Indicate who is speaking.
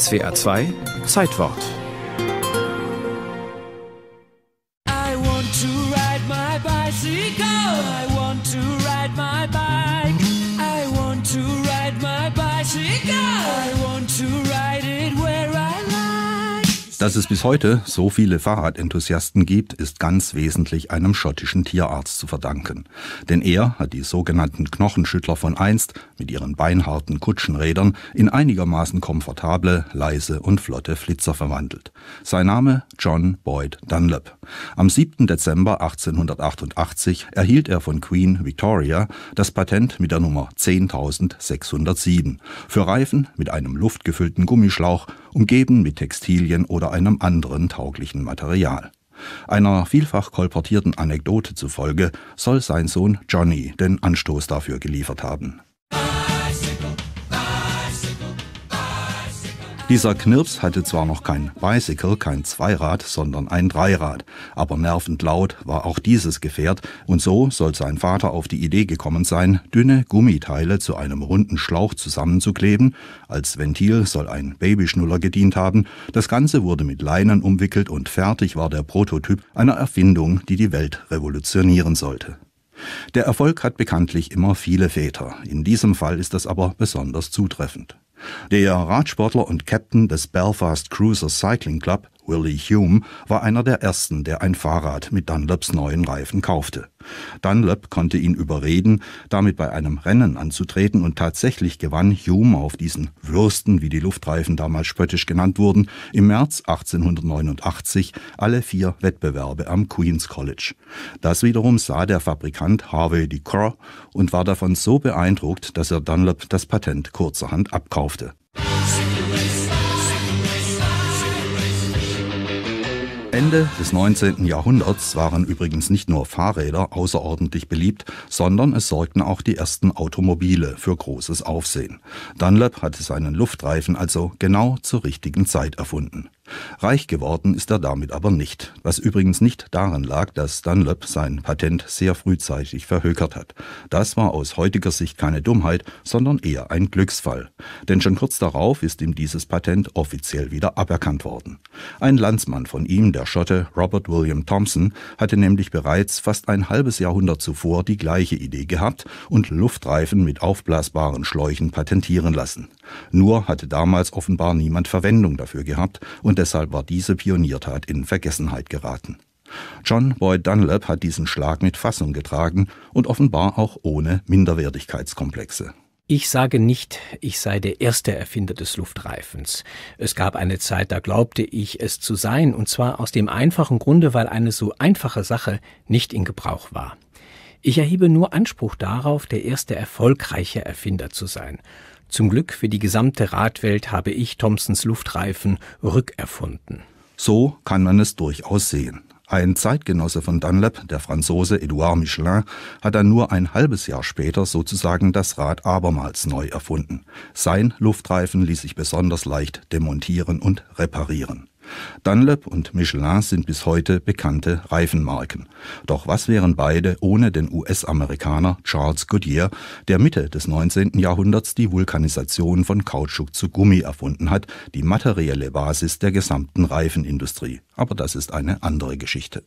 Speaker 1: SWA 2 Zeitwort. I want to ride my bicycle.
Speaker 2: Dass es bis heute so viele Fahrradenthusiasten gibt, ist ganz wesentlich einem schottischen Tierarzt zu verdanken. Denn er hat die sogenannten Knochenschüttler von einst mit ihren beinharten Kutschenrädern in einigermaßen komfortable, leise und flotte Flitzer verwandelt. Sein Name John Boyd Dunlop. Am 7. Dezember 1888 erhielt er von Queen Victoria das Patent mit der Nummer 10607 für Reifen mit einem luftgefüllten Gummischlauch umgeben mit Textilien oder einem anderen tauglichen Material. Einer vielfach kolportierten Anekdote zufolge soll sein Sohn Johnny den Anstoß dafür geliefert haben Dieser Knirps hatte zwar noch kein Bicycle, kein Zweirad, sondern ein Dreirad, aber nervend laut war auch dieses Gefährt und so soll sein Vater auf die Idee gekommen sein, dünne Gummiteile zu einem runden Schlauch zusammenzukleben. Als Ventil soll ein Babyschnuller gedient haben. Das Ganze wurde mit Leinen umwickelt und fertig war der Prototyp einer Erfindung, die die Welt revolutionieren sollte. Der Erfolg hat bekanntlich immer viele Väter. In diesem Fall ist das aber besonders zutreffend. Der Radsportler und Captain des Belfast Cruiser Cycling Club Willie Hume war einer der ersten, der ein Fahrrad mit Dunlops neuen Reifen kaufte. Dunlop konnte ihn überreden, damit bei einem Rennen anzutreten und tatsächlich gewann Hume auf diesen Würsten, wie die Luftreifen damals spöttisch genannt wurden, im März 1889 alle vier Wettbewerbe am Queen's College. Das wiederum sah der Fabrikant Harvey DeCour und war davon so beeindruckt, dass er Dunlop das Patent kurzerhand abkaufte. Ende des 19. Jahrhunderts waren übrigens nicht nur Fahrräder außerordentlich beliebt, sondern es sorgten auch die ersten Automobile für großes Aufsehen. Dunlop hatte seinen Luftreifen also genau zur richtigen Zeit erfunden. Reich geworden ist er damit aber nicht, was übrigens nicht daran lag, dass Dunlop sein Patent sehr frühzeitig verhökert hat. Das war aus heutiger Sicht keine Dummheit, sondern eher ein Glücksfall. Denn schon kurz darauf ist ihm dieses Patent offiziell wieder aberkannt worden. Ein Landsmann von ihm, der Schotte Robert William Thompson, hatte nämlich bereits fast ein halbes Jahrhundert zuvor die gleiche Idee gehabt und Luftreifen mit aufblasbaren Schläuchen patentieren lassen. Nur hatte damals offenbar niemand Verwendung dafür gehabt und deshalb war diese Pioniertat in Vergessenheit geraten. John Boyd Dunlap hat diesen Schlag mit Fassung getragen und offenbar auch ohne Minderwertigkeitskomplexe.
Speaker 1: Ich sage nicht, ich sei der erste Erfinder des Luftreifens. Es gab eine Zeit, da glaubte ich es zu sein, und zwar aus dem einfachen Grunde, weil eine so einfache Sache nicht in Gebrauch war. Ich erhebe nur Anspruch darauf, der erste erfolgreiche Erfinder zu sein. Zum Glück für die gesamte Radwelt habe ich Thomsons Luftreifen rückerfunden.
Speaker 2: So kann man es durchaus sehen. Ein Zeitgenosse von Dunlap, der Franzose Edouard Michelin, hat dann nur ein halbes Jahr später sozusagen das Rad abermals neu erfunden. Sein Luftreifen ließ sich besonders leicht demontieren und reparieren. Dunlop und Michelin sind bis heute bekannte Reifenmarken. Doch was wären beide ohne den US-Amerikaner Charles Goodyear, der Mitte des 19. Jahrhunderts die Vulkanisation von Kautschuk zu Gummi erfunden hat, die materielle Basis der gesamten Reifenindustrie. Aber das ist eine andere Geschichte.